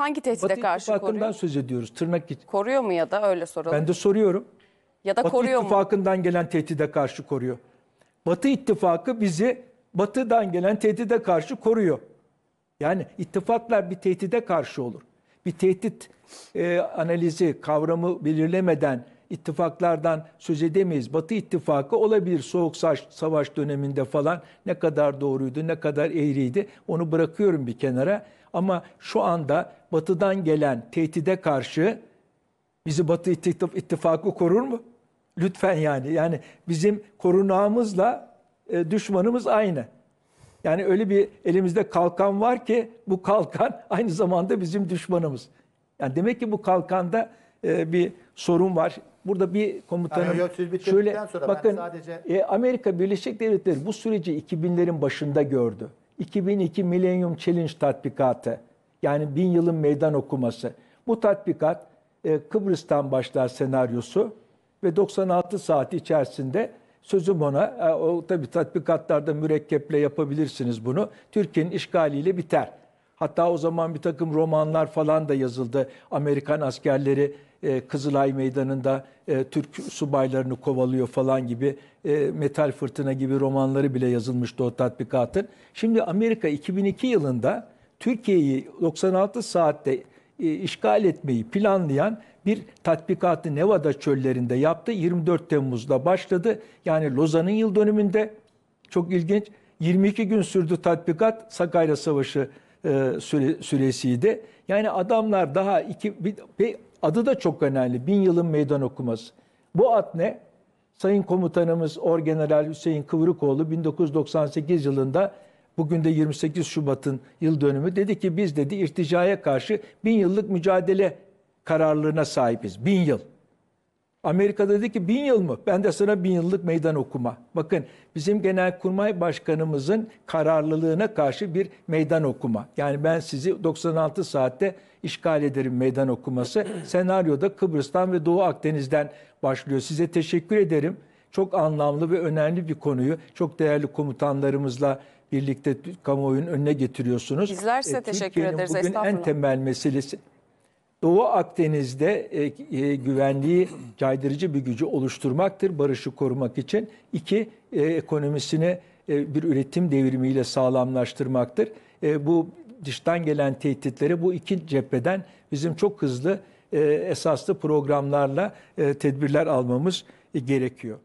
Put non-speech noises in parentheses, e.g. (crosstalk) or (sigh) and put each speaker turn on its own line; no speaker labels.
Hangi tehdide Batı karşı koruyor? Batı söz ediyoruz tırnak git. Koruyor mu ya da öyle soralım. Ben de soruyorum. Ya da Batı koruyor ittifakından mu? gelen tehdide karşı koruyor. Batı ittifakı bizi Batı'dan gelen tehdide karşı koruyor. Yani ittifaklar bir tehdide karşı olur. Bir tehdit e, analizi, kavramı belirlemeden ittifaklardan söz edemeyiz. Batı ittifakı olabilir soğuk savaş döneminde falan ne kadar doğruydu, ne kadar eğriydi onu bırakıyorum bir kenara. Ama şu anda batıdan gelen tehdide karşı bizi Batı ittifakı korur mu? Lütfen yani. Yani bizim korunağımızla e, düşmanımız aynı. Yani öyle bir elimizde kalkan var ki bu kalkan (laughs) aynı zamanda bizim düşmanımız. Yani demek ki bu kalkanda e, bir sorun var. Burada bir komutanım yok, siz şöyle sonra bakın sadece... e, Amerika Birleşik Devletleri bu süreci 2000'lerin başında gördü. 2002 Millennium Challenge tatbikatı yani bin yılın meydan okuması. Bu tatbikat e, Kıbrıs'tan başlar senaryosu ve 96 saat içerisinde sözüm ona e, o tabii tatbikatlarda mürekkeple yapabilirsiniz bunu. Türkiye'nin işgaliyle biter. Hatta o zaman bir takım romanlar falan da yazıldı. Amerikan askerleri e, Kızılay Meydanı'nda e, Türk subaylarını kovalıyor falan gibi e, Metal Fırtına gibi romanları bile yazılmıştı o tatbikatın. Şimdi Amerika 2002 yılında Türkiye'yi 96 saatte e, işgal etmeyi planlayan bir tatbikatı Nevada çöllerinde yaptı. 24 Temmuz'da başladı. Yani Lozan'ın yıl dönümünde çok ilginç 22 gün sürdü tatbikat Sakarya Savaşı e, süre, süresiydi. Yani adamlar daha iki, bir, bir, adı da çok önemli. Bin yılın meydan okuması. Bu at ne? Sayın Komutanımız Orgeneral Hüseyin Kıvrıkoğlu 1998 yılında bugün de 28 Şubat'ın yıl dönümü dedi ki biz dedi irticaya karşı bin yıllık mücadele kararlılığına sahibiz. Bin yıl. Amerika dedi ki bin yıl mı? Ben de sana bin yıllık meydan okuma. Bakın bizim genelkurmay başkanımızın kararlılığına karşı bir meydan okuma. Yani ben sizi 96 saatte işgal ederim meydan okuması. (clears throat) Senaryoda Kıbrıs'tan ve Doğu Akdeniz'den başlıyor. Size teşekkür ederim. Çok anlamlı ve önemli bir konuyu çok değerli komutanlarımızla birlikte kamuoyunun önüne getiriyorsunuz. Bizler size e, teşekkür ederiz. Bugün en temel meselesi Doğu Akdeniz'de e, e, güvenliği caydırıcı bir gücü oluşturmaktır barışı korumak için. İki, e, ekonomisini e, bir üretim devrimiyle sağlamlaştırmaktır. E, bu dıştan gelen tehditleri bu iki cepheden bizim çok hızlı e, esaslı programlarla e, tedbirler almamız e, gerekiyor.